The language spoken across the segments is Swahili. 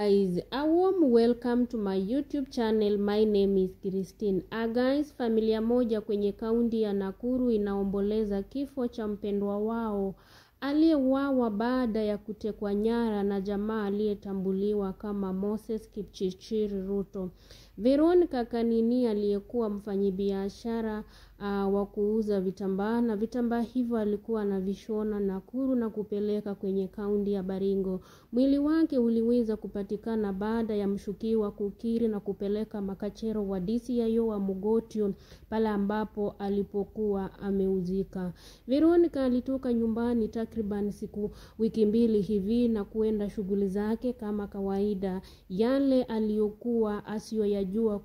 guys a warm welcome to my youtube channel my name is Christine. A guys familia moja kwenye kaunti ya Nakuru inaomboleza kifo cha mpendwa wao aliyewawa baada ya kutekwa nyara na jamaa aliyetambuliwa kama Moses kipchichir Ruto. Veronica Kanini aliyekuwa mfanyibiashara uh, wa kuuza vitambaa na vitambaa hivyo alikuwa anavishona na kuru na kupeleka kwenye kaunti ya Baringo. Mwili wake uliweza kupatikana baada ya mshukiwa kukiri na kupeleka makachero wa DCIO wa Mogotio pale ambapo alipokuwa ameuzika. Veronica alitoka nyumbani takriban siku wiki mbili hivi na kuenda shughuli zake kama kawaida. Yale aliyokuwa asiyoyajua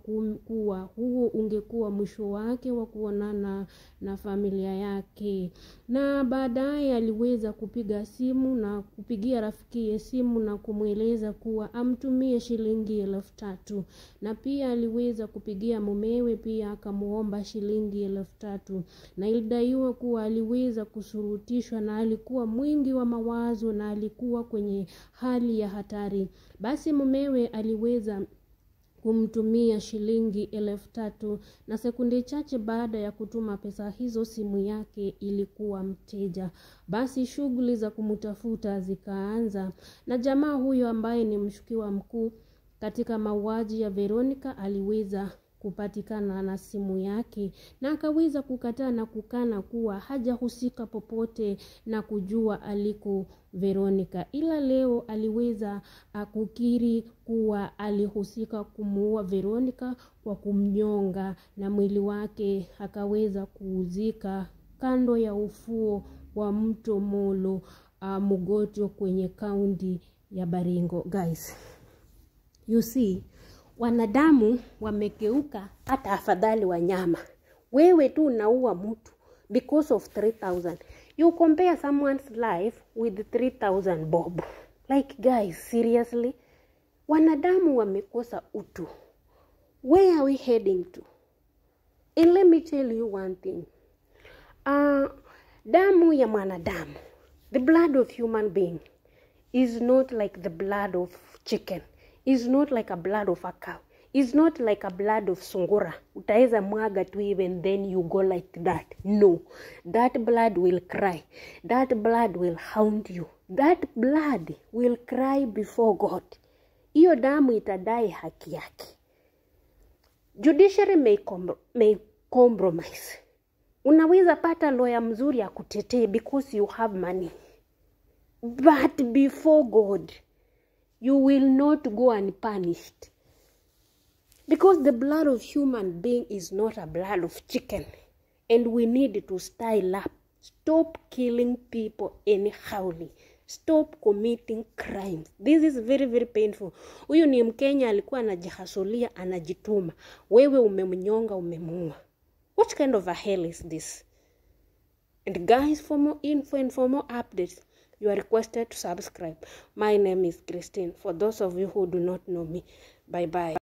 kuwa huo ungekuwa mwisho wake wa kuona na, na familia yake na baadaye aliweza kupiga simu na kupigia rafikiye simu na kumweleza kuwa amtumie shilingi elfu tatu na pia aliweza kupigia mumewe pia akamuomba shilingi elfu tatu na ilidaiwa kuwa aliweza kusurutishwa na alikuwa mwingi wa mawazo na alikuwa kwenye hali ya hatari basi mumewe aliweza kumtumia shilingi elfu tatu na sekunde chache baada ya kutuma pesa hizo simu yake ilikuwa mteja. Basi shughuli za kumtafuta zikaanza, na jamaa huyo ambaye ni mshukiwa mkuu katika mauaji ya Veronica aliweza kupatikana na simu yake na akaweza kukataa na kukana kuwa hajahusika popote na kujua aliko Veronica ila leo aliweza ah, kukiri kuwa alihusika kumuua Veronica kwa kumnyonga na mwili wake akaweza kuuzika kando ya ufuo wa mto Molo uh, ah, Mugoto kwenye kaunti ya Baringo guys you see wanadamu wamegeuka hata afadhali wanyama wewe tu unaua mtu because of 3000 you compare someone's life with 3000 bob like guys seriously wanadamu wamekosa utu where are we heading to and let me tell you one thing uh, damu ya mwanadamu the blood of human being is not like the blood of chicken is not like a blood of a cow is not like a blood of sungura utaweza mwaga tu even then you go like that no that blood will cry that blood will hound you that blood will cry before god hiyo damu itadai haki yake judiciary may, com may compromise unaweza pata lawyer mzuri ya because you have money but before god you will not go unpunished because the blood of human being is not a blood of chicken and we need to style up stop killing people anyhowly stop committing crimes this is very very painful huyu ni mkenya alikuwa anajihasulia anajituma wewe umemnyonga umemua what kind of a hell is this and guys for more info and for more updates you are requested to subscribe. My name is Christine. For those of you who do not know me, bye bye.